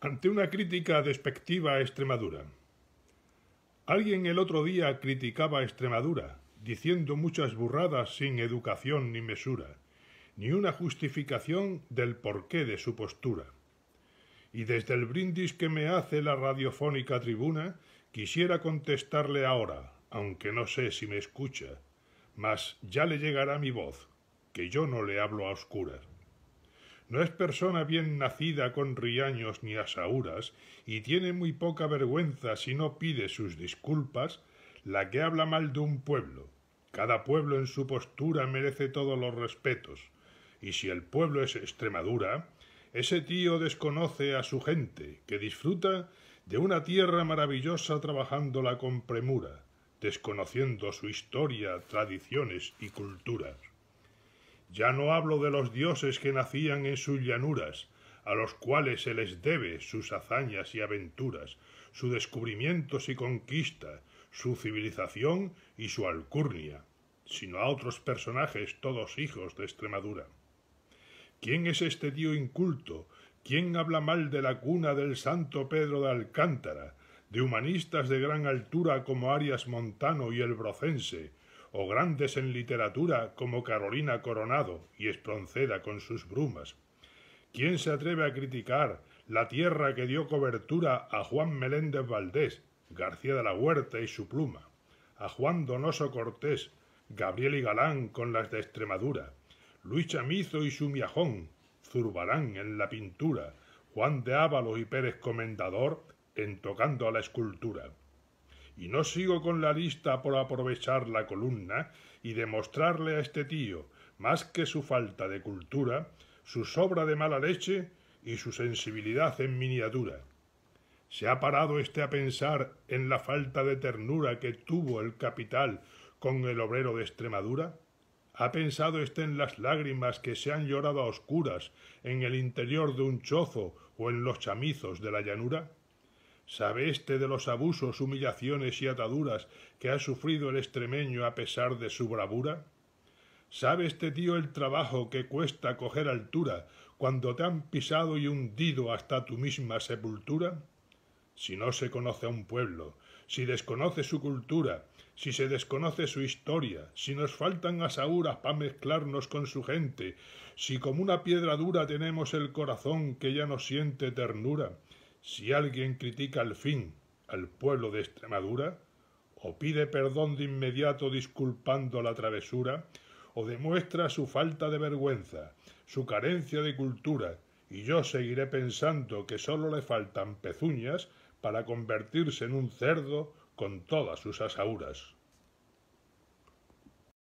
Ante una crítica despectiva a Extremadura. Alguien el otro día criticaba Extremadura, diciendo muchas burradas sin educación ni mesura, ni una justificación del porqué de su postura. Y desde el brindis que me hace la radiofónica tribuna, quisiera contestarle ahora, aunque no sé si me escucha, mas ya le llegará mi voz, que yo no le hablo a oscuras. No es persona bien nacida con riaños ni asauras, y tiene muy poca vergüenza si no pide sus disculpas la que habla mal de un pueblo. Cada pueblo en su postura merece todos los respetos, y si el pueblo es Extremadura, ese tío desconoce a su gente, que disfruta de una tierra maravillosa trabajándola con premura, desconociendo su historia, tradiciones y culturas. Ya no hablo de los dioses que nacían en sus llanuras, a los cuales se les debe sus hazañas y aventuras, sus descubrimientos y conquista, su civilización y su alcurnia, sino a otros personajes todos hijos de Extremadura. ¿Quién es este tío inculto? ¿Quién habla mal de la cuna del santo Pedro de Alcántara, de humanistas de gran altura como Arias Montano y el Brocense, o grandes en literatura como Carolina Coronado y Espronceda con sus brumas. ¿Quién se atreve a criticar la tierra que dio cobertura a Juan Meléndez Valdés, García de la Huerta y su pluma, a Juan Donoso Cortés, Gabriel y Galán con las de Extremadura, Luis Chamizo y su miajón, Zurbarán en la pintura, Juan de Ábalos y Pérez Comendador en tocando a la escultura y no sigo con la lista por aprovechar la columna y demostrarle a este tío, más que su falta de cultura, su sobra de mala leche y su sensibilidad en miniatura. ¿Se ha parado este a pensar en la falta de ternura que tuvo el capital con el obrero de Extremadura? ¿Ha pensado este en las lágrimas que se han llorado a oscuras en el interior de un chozo o en los chamizos de la llanura? ¿Sabe este de los abusos, humillaciones y ataduras que ha sufrido el extremeño a pesar de su bravura? ¿Sabe este tío el trabajo que cuesta coger altura cuando te han pisado y hundido hasta tu misma sepultura? Si no se conoce a un pueblo, si desconoce su cultura, si se desconoce su historia, si nos faltan asauras para mezclarnos con su gente, si como una piedra dura tenemos el corazón que ya no siente ternura, si alguien critica al fin al pueblo de Extremadura, o pide perdón de inmediato disculpando la travesura, o demuestra su falta de vergüenza, su carencia de cultura, y yo seguiré pensando que solo le faltan pezuñas para convertirse en un cerdo con todas sus asauras.